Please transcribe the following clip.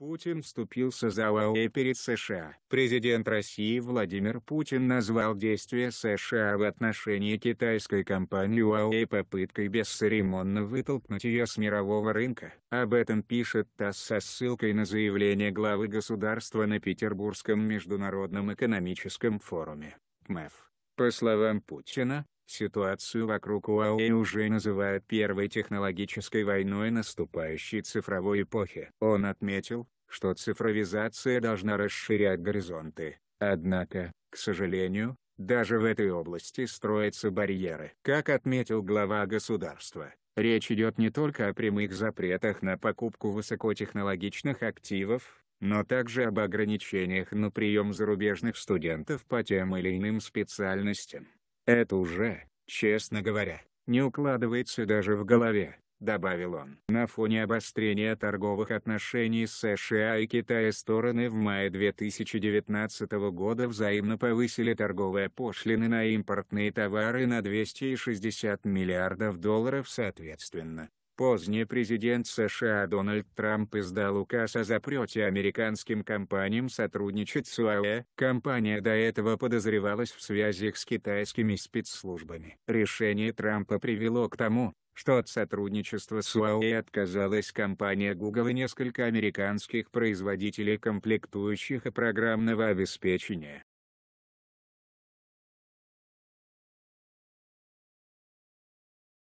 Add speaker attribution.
Speaker 1: Путин вступился за ОАЭ перед США. Президент России Владимир Путин назвал действия США в отношении китайской компании ОАЭ попыткой бесцеремонно вытолкнуть ее с мирового рынка. Об этом пишет ТАСС со ссылкой на заявление главы государства на Петербургском международном экономическом форуме. МЭФ. По словам Путина, Ситуацию вокруг Huawei уже называют первой технологической войной наступающей цифровой эпохи. Он отметил, что цифровизация должна расширять горизонты. Однако, к сожалению, даже в этой области строятся барьеры. Как отметил глава государства, речь идет не только о прямых запретах на покупку высокотехнологичных активов, но также об ограничениях на прием зарубежных студентов по тем или иным специальностям. Это уже, честно говоря, не укладывается даже в голове, добавил он. На фоне обострения торговых отношений США и Китая стороны в мае 2019 года взаимно повысили торговые пошлины на импортные товары на 260 миллиардов долларов соответственно. Позднее президент США Дональд Трамп издал указ о запрете американским компаниям сотрудничать с УАЭ. Компания до этого подозревалась в связях с китайскими спецслужбами. Решение Трампа привело к тому, что от сотрудничества с УАЭ отказалась компания Google и несколько американских производителей комплектующих и программного обеспечения.